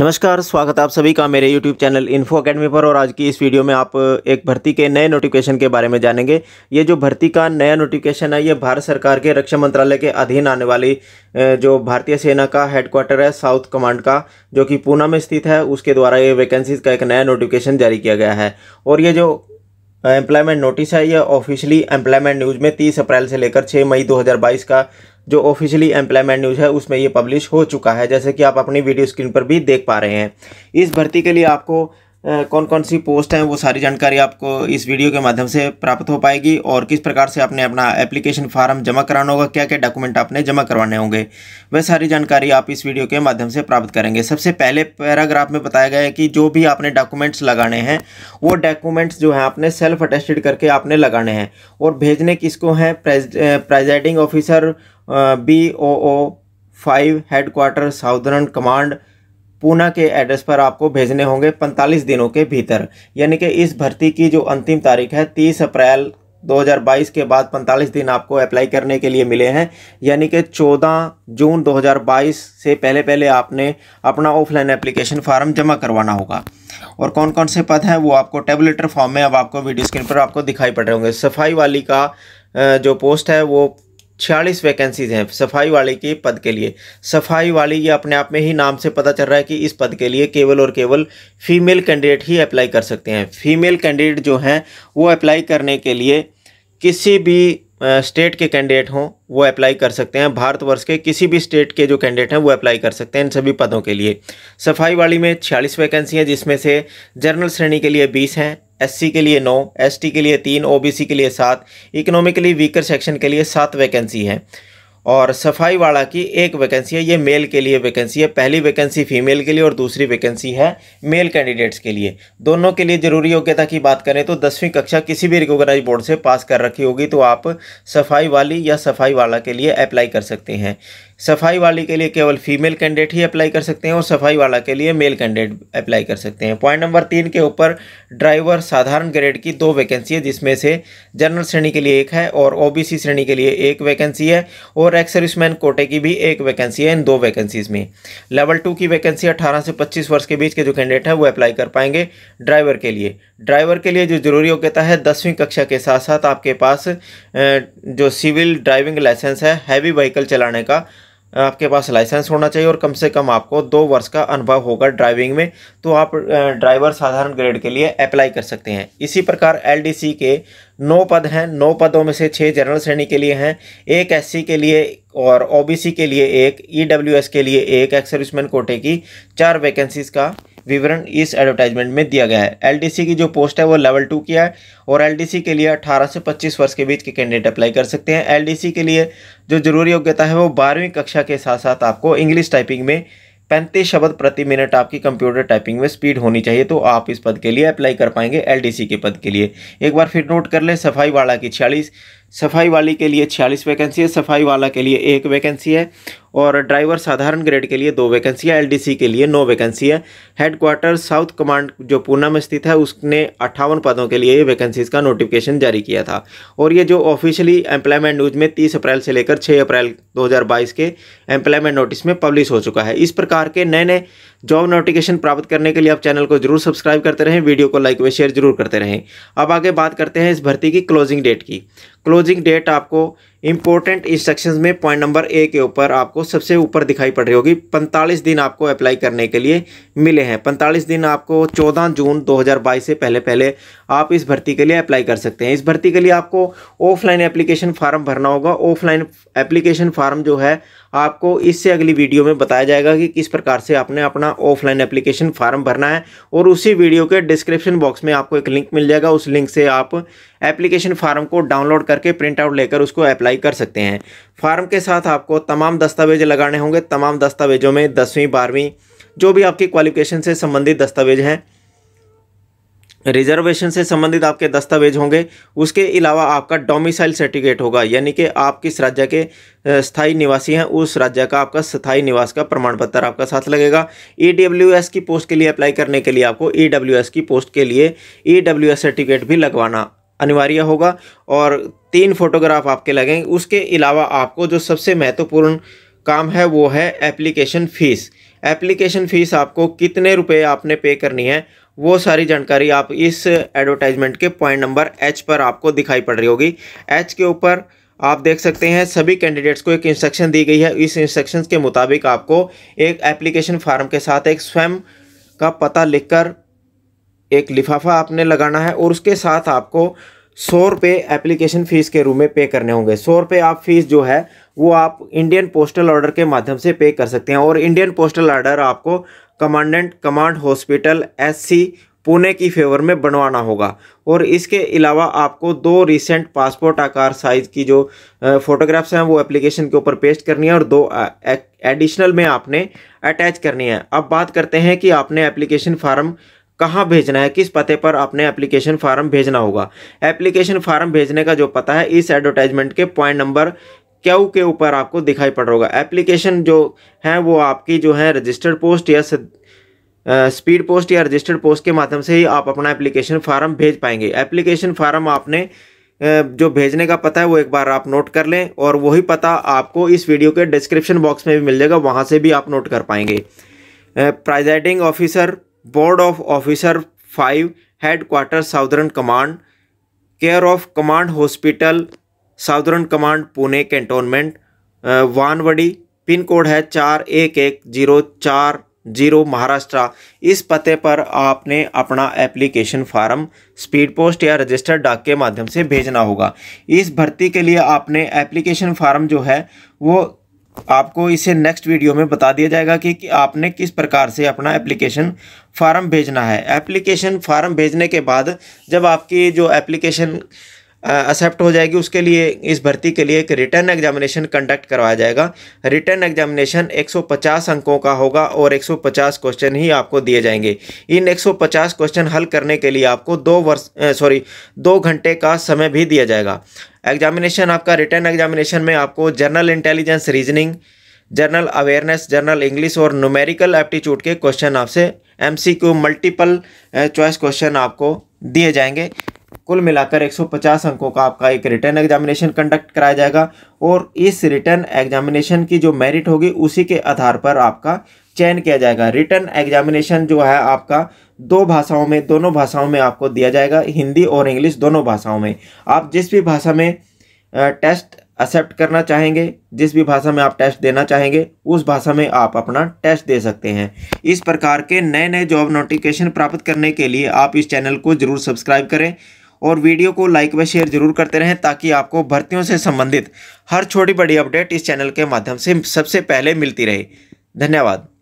नमस्कार स्वागत आप सभी का मेरे YouTube चैनल इन्फो अकेडमी पर और आज की इस वीडियो में आप एक भर्ती के नए नोटिफिकेशन के बारे में जानेंगे ये जो भर्ती का नया नोटिफिकेशन है ये भारत सरकार के रक्षा मंत्रालय के अधीन आने वाली जो भारतीय सेना का हेडक्वार्टर है साउथ कमांड का जो कि पूना में स्थित है उसके द्वारा ये वैकेंसीज का एक नया नोटिफिकेशन जारी किया गया है और ये जो एम्प्लॉयमेंट नोटिस है यह ऑफिशियली एम्प्लॉयमेंट न्यूज़ में 30 अप्रैल से लेकर 6 मई 2022 का जो ऑफिशियली एम्प्लॉयमेंट न्यूज़ है उसमें ये पब्लिश हो चुका है जैसे कि आप अपनी वीडियो स्क्रीन पर भी देख पा रहे हैं इस भर्ती के लिए आपको कौन कौन सी पोस्ट हैं वो सारी जानकारी आपको इस वीडियो के माध्यम से प्राप्त हो पाएगी और किस प्रकार से आपने अपना एप्लीकेशन फार्म जमा कराना होगा क्या क्या डॉक्यूमेंट आपने जमा करवाने होंगे वह सारी जानकारी आप इस वीडियो के माध्यम से प्राप्त करेंगे सबसे पहले पैराग्राफ में बताया गया है कि जो भी आपने डॉक्यूमेंट्स लगाने हैं वो डॉक्यूमेंट्स जो हैं आपने सेल्फ अटेस्टेड करके आपने लगाने हैं और भेजने किसको हैं presiding officer B O O five headquarter southern command Poona के एड्रेस पर आपको भेजने होंगे 45 दिनों के भीतर यानी कि इस भर्ती की जो अंतिम तारीख है 30 अप्रैल 2022 के बाद 45 दिन आपको अप्लाई करने के लिए मिले हैं यानी कि 14 जून 2022 से पहले पहले आपने अपना ऑफलाइन एप्लीकेशन फॉर्म जमा करवाना होगा और कौन कौन से पद हैं वो आपको टेबलेटर फॉर्म में अब आपको वीडियो स्क्रीन पर आपको दिखाई पड़ रहे होंगे सफाई वाली का जो पोस्ट है वो छियालीस वैकेंसीज हैं सफाई वाले के पद के लिए सफाई वाली ये अपने आप में ही नाम से पता चल रहा है कि इस पद के लिए केवल और केवल फीमेल कैंडिडेट ही अप्लाई कर सकते हैं फीमेल कैंडिडेट जो हैं वो अप्लाई करने के लिए किसी भी स्टेट के कैंडिडेट हों वो अप्लाई कर सकते हैं भारतवर्ष के किसी भी स्टेट के जो कैंडिडेट हैं वो अप्लाई कर सकते हैं इन सभी पदों के लिए सफाई वाली में छियालीस वैकेंसी हैं जिसमें से जनरल श्रेणी के लिए बीस हैं एससी के लिए नौ एसटी के लिए तीन ओबीसी के लिए सात इकोनॉमिकली वीकर सेक्शन के लिए सात वैकेंसी हैं और सफाई वाला की एक वैकेंसी है ये मेल के लिए वैकेंसी है पहली वैकेंसी फीमेल के लिए और दूसरी वैकेंसी है मेल कैंडिडेट्स के लिए दोनों के लिए ज़रूरी योग्यता की बात करें तो दसवीं कक्षा किसी भी रिकोगनाइज बोर्ड से पास कर रखी होगी तो आप सफाई वाली या सफाई वाला के लिए अप्लाई कर सकते हैं सफाई वाली के लिए केवल फीमेल कैंडिडेट ही अप्लाई कर सकते हैं और सफाई वाला के लिए मेल कैंडिडेट अप्लाई कर सकते हैं पॉइंट नंबर तीन के ऊपर ड्राइवर साधारण ग्रेड की दो वैकेंसी है जिसमें से जनरल श्रेणी के लिए एक है और ओबीसी श्रेणी के लिए एक वैकेंसी है और एक्स सर्विसमैन कोटे की भी एक वैकेंसी है इन दो वैकेंसीज़ में लेवल टू की वैकेंसी अठारह से पच्चीस वर्ष के बीच के जो कैंडिडेट है वो अप्लाई कर पाएंगे ड्राइवर के लिए ड्राइवर के लिए जो ज़रूरी योग्यता है दसवीं कक्षा के साथ साथ आपके पास जो सिविल ड्राइविंग लाइसेंस है हैवी व्हीकल चलाने का आपके पास लाइसेंस होना चाहिए और कम से कम आपको दो वर्ष का अनुभव होगा ड्राइविंग में तो आप ड्राइवर साधारण ग्रेड के लिए अप्लाई कर सकते हैं इसी प्रकार एलडीसी के नौ पद हैं नौ पदों में से छः जनरल श्रेणी के लिए हैं एक एससी के लिए और ओबीसी के लिए एक ईडब्ल्यूएस e के लिए एक एक्सर्विसमैन कोटे की चार वैकेंसीज़ का विवरण इस एडवर्टाइजमेंट में दिया गया है एलटीसी की जो पोस्ट है वो लेवल टू की है और एलटीसी के लिए अठारह से पच्चीस वर्ष के बीच के कैंडिडेट अप्लाई कर सकते हैं एलटीसी के लिए जो जरूरी योग्यता है वो बारहवीं कक्षा के साथ साथ आपको इंग्लिश टाइपिंग में पैंतीस शब्द प्रति मिनट आपकी कंप्यूटर टाइपिंग में स्पीड होनी चाहिए तो आप इस पद के लिए अप्लाई कर पाएंगे एलडीसी के पद के लिए एक बार फिर नोट कर लें सफाई वाला की छियालीस सफाई वाली के लिए छियालीस वैकेंसी है सफाई वाला के लिए एक वैकेंसी है और ड्राइवर साधारण ग्रेड के लिए दो वैकेंसी है एलडीसी के लिए नौ वैकेंसी है हेडक्वार्टर साउथ कमांड जो पूना में स्थित है उसने अट्ठावन पदों के लिए वैकेंसीज़ का नोटिफिकेशन जारी किया था और ये जो ऑफिशियली एम्प्लॉयमेंट न्यूज़ में तीस अप्रैल से लेकर छः अप्रैल दो के एम्प्लॉयमेंट नोटिस में पब्लिश हो चुका है इस प्रकार के नए नए जॉब नोटिफिकेशन प्राप्त करने के लिए आप चैनल को जरूर सब्सक्राइब करते रहें वीडियो को लाइक व शेयर जरूर करते रहें अब आगे बात करते हैं इस भर्ती की क्लोजिंग डेट की क्लोजिंग डेट आपको इंपॉर्टेंट इंस्ट्रक्शंस में पॉइंट नंबर ए के ऊपर आपको सबसे ऊपर दिखाई पड़ रही होगी 45 दिन आपको अप्लाई करने के लिए मिले हैं 45 दिन आपको 14 जून 2022 से पहले पहले आप इस भर्ती के लिए अप्लाई कर सकते हैं इस भर्ती के लिए आपको ऑफलाइन एप्लीकेशन फार्म भरना होगा ऑफलाइन एप्लीकेशन फार्म जो है आपको इससे अगली वीडियो में बताया जाएगा कि किस प्रकार से आपने अपना ऑफलाइन एप्लीकेशन फार्म भरना है और उसी वीडियो के डिस्क्रिप्शन बॉक्स में आपको एक लिंक मिल जाएगा उस लिंक से आप एप्लीकेशन फार्म को डाउनलोड करके प्रिंट आउट लेकर उसको अप्लाई अप्लाई कर सकते हैं फार्म के साथ आपको तमाम दस्तावेज लगाने होंगे तमाम दस्तावेजों में दसवीं बारहवीं जो भी आपकी क्वालिफिकेशन से संबंधित दस्तावेज हैं रिजर्वेशन से संबंधित आपके दस्तावेज होंगे उसके अलावा आपका डोमिसाइल सर्टिफिकेट होगा यानी कि आप किस राज्य के स्थाई निवासी हैं उस राज्य का आपका स्थायी निवास का प्रमाण पत्र आपका साथ लगेगा ई e की पोस्ट के लिए अप्लाई करने के लिए आपको ई e की पोस्ट के लिए ई e सर्टिफिकेट भी लगवाना अनिवार्य होगा और तीन फोटोग्राफ आपके लगेंगे उसके अलावा आपको जो सबसे महत्वपूर्ण काम है वो है एप्लीकेशन फ़ीस एप्लीकेशन फ़ीस आपको कितने रुपए आपने पे करनी है वो सारी जानकारी आप इस एडवर्टाइजमेंट के पॉइंट नंबर एच पर आपको दिखाई पड़ रही होगी एच के ऊपर आप देख सकते हैं सभी कैंडिडेट्स को एक इंस्ट्रक्शन दी गई है इस इंस्ट्रक्शन के मुताबिक आपको एक एप्लीकेशन फार्म के साथ एक स्वयं का पता लिखकर एक लिफाफा आपने लगाना है और उसके साथ आपको सौ रुपये एप्लीकेशन फ़ीस के रूप में पे करने होंगे सौ रुपये आप फीस जो है वो आप इंडियन पोस्टल ऑर्डर के माध्यम से पे कर सकते हैं और इंडियन पोस्टल ऑर्डर आपको commandant command hospital SC Pune की फेवर में बनवाना होगा और इसके अलावा आपको दो रिसेंट पासपोर्ट आकार साइज़ की जो फ़ोटोग्राफ्स हैं वो एप्लीकेशन के ऊपर पेस्ट करनी है और दो एडिशनल में आपने अटैच करनी है अब बात करते हैं कि आपने एप्लीकेशन फार्म कहाँ भेजना है किस पते पर आपने एप्लीकेशन फार्म भेजना होगा एप्लीकेशन फार्म भेजने का जो पता है इस एडवर्टाइजमेंट के पॉइंट नंबर क्यू के ऊपर आपको दिखाई पड़ रहा होगा एप्लीकेशन जो है वो आपकी जो है रजिस्टर्ड पोस्ट या स्पीड पोस्ट या रजिस्टर्ड पोस्ट के माध्यम से ही आप अपना एप्लीकेशन फार्म भेज पाएंगे एप्लीकेशन फार्म आपने जो भेजने का पता है वो एक बार आप नोट कर लें और वही पता आपको इस वीडियो के डिस्क्रिप्शन बॉक्स में भी मिल जाएगा वहाँ से भी आप नोट कर पाएंगे presiding officer board of officer five head quarter southern command care of command hospital southern command Pune cantonment Wanowrie pin code है चार एक एक जीरो चार जीरो महाराष्ट्र इस पते पर आपने अपना एप्लीकेशन फार्म स्पीड पोस्ट या रजिस्टर्ड डाक के माध्यम से भेजना होगा इस भर्ती के लिए आपने एप्लीकेशन फार्म जो है वो आपको इसे नेक्स्ट वीडियो में बता दिया जाएगा कि, कि आपने किस प्रकार से अपना एप्लीकेशन फार्म भेजना है एप्लीकेशन फार्म भेजने के बाद जब आपकी जो एप्लीकेशन एक्सेप्ट हो जाएगी उसके लिए इस भर्ती के लिए एक रिटर्न एग्जामिनेशन कंडक्ट करवाया जाएगा रिटर्न एग्जामिनेशन 150 अंकों का होगा और 150 क्वेश्चन ही आपको दिए जाएंगे इन 150 क्वेश्चन हल करने के लिए आपको दो वर्ष सॉरी दो घंटे का समय भी दिया जाएगा एग्जामिनेशन आपका रिटर्न एग्जामिनेशन में आपको general intelligence reasoning general awareness general English और न्यूमेरिकल एप्टीट्यूड के क्वेश्चन आपसे एम मल्टीपल चॉइस क्वेश्चन आपको दिए जाएंगे कुल मिलाकर 150 अंकों का आपका एक रिटर्न एग्जामिनेशन कंडक्ट कराया जाएगा और इस रिटर्न एग्जामिनेशन की जो मेरिट होगी उसी के आधार पर आपका चयन किया जाएगा रिटर्न एग्जामिनेशन जो है आपका दो भाषाओं में दोनों भाषाओं में आपको दिया जाएगा हिंदी और इंग्लिश दोनों भाषाओं में आप जिस भी भाषा में टेस्ट एक्सेप्ट करना चाहेंगे जिस भी भाषा में आप टेस्ट देना चाहेंगे उस भाषा में आप अपना टेस्ट दे सकते हैं इस प्रकार के नए नए जॉब नोटिफिकेशन प्राप्त करने के लिए आप इस चैनल को ज़रूर सब्सक्राइब करें और वीडियो को लाइक व शेयर जरूर करते रहें ताकि आपको भर्तियों से संबंधित हर छोटी बड़ी अपडेट इस चैनल के माध्यम से सबसे पहले मिलती रहे धन्यवाद